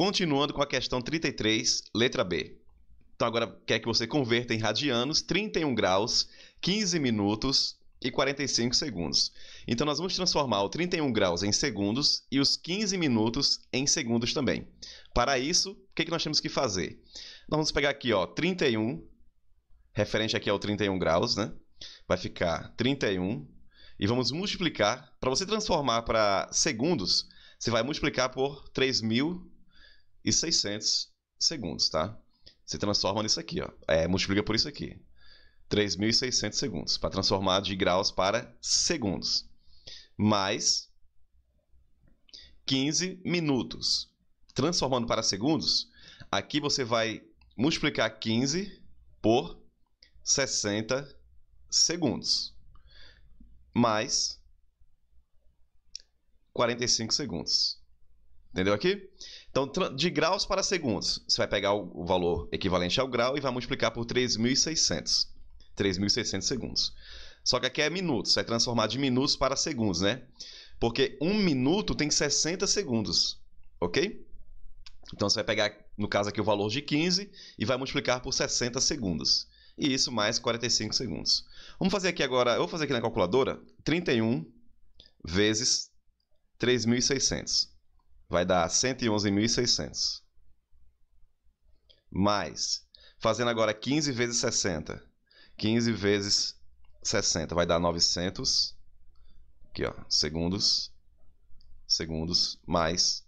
Continuando com a questão 33, letra B. Então agora quer que você converta em radianos 31 graus, 15 minutos e 45 segundos. Então nós vamos transformar o 31 graus em segundos e os 15 minutos em segundos também. Para isso, o que, é que nós temos que fazer? Nós vamos pegar aqui ó, 31, referente aqui ao 31 graus, né? Vai ficar 31 e vamos multiplicar. Para você transformar para segundos, você vai multiplicar por 3.000 e 600 segundos, tá? Você transforma nisso aqui, ó. É, multiplica por isso aqui. 3.600 segundos, para transformar de graus para segundos. Mais 15 minutos. Transformando para segundos, aqui você vai multiplicar 15 por 60 segundos. Mais 45 segundos. Entendeu aqui? Então, de graus para segundos, você vai pegar o valor equivalente ao grau e vai multiplicar por 3.600. 3.600 segundos. Só que aqui é minutos, vai é transformar de minutos para segundos, né? Porque um minuto tem 60 segundos, ok? Então você vai pegar, no caso aqui, o valor de 15 e vai multiplicar por 60 segundos. E isso mais 45 segundos. Vamos fazer aqui agora, eu vou fazer aqui na calculadora, 31 vezes 3.600 vai dar 111.600. Mais, fazendo agora 15 vezes 60. 15 vezes 60 vai dar 900. Aqui, ó, segundos. Segundos mais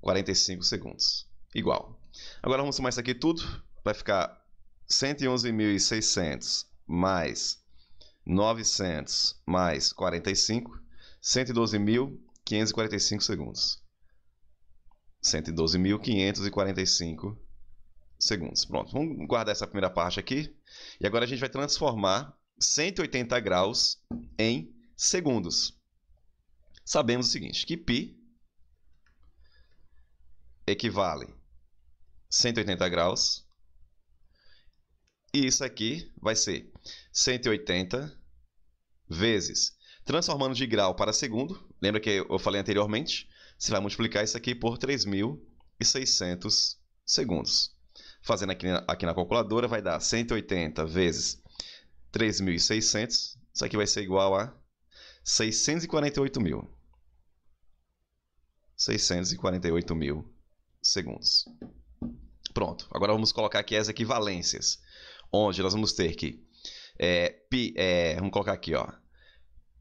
45 segundos. Igual. Agora vamos somar isso aqui tudo. Vai ficar 111.600 mais 900 mais 45, 112.000 545 segundos. 112.545 segundos. Pronto, vamos guardar essa primeira parte aqui. E agora a gente vai transformar 180 graus em segundos. Sabemos o seguinte, que π equivale 180 graus. E isso aqui vai ser 180 vezes Transformando de grau para segundo, lembra que eu falei anteriormente? Você vai multiplicar isso aqui por 3.600 segundos. Fazendo aqui na, aqui na calculadora, vai dar 180 vezes 3.600. Isso aqui vai ser igual a 648.000. 648.000 segundos. Pronto. Agora vamos colocar aqui as equivalências. Onde nós vamos ter que... É, pi, é, vamos colocar aqui, ó.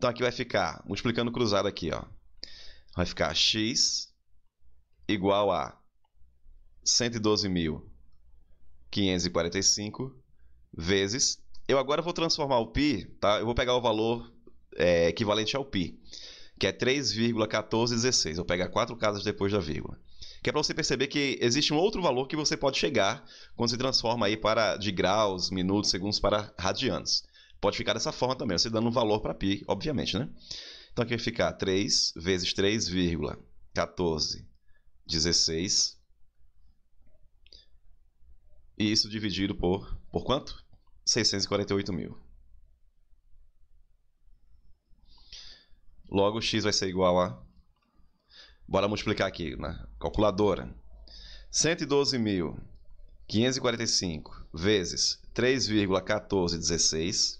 Então aqui vai ficar, multiplicando cruzado aqui, ó. Vai ficar x igual a 112.545 vezes. Eu agora vou transformar o π, tá? Eu vou pegar o valor é, equivalente ao π, que é 3,1416. Vou pegar quatro casas depois da vírgula. Que é para você perceber que existe um outro valor que você pode chegar quando se transforma aí para de graus, minutos, segundos para radianos. Pode ficar dessa forma também, você dando um valor para π, obviamente, né? Então aqui vai ficar 3 vezes 3,14, 16. E isso dividido por, por quanto? 648 mil. Logo, x vai ser igual a... Bora multiplicar aqui na calculadora. 112.545 vezes 3,1416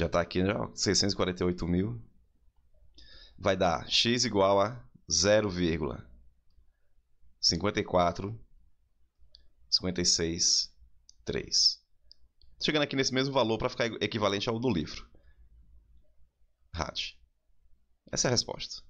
Já está aqui, já, né? 648 mil. Vai dar x igual a 0,54, 56, 3. Chegando aqui nesse mesmo valor para ficar equivalente ao do livro. RAD. Essa é a resposta.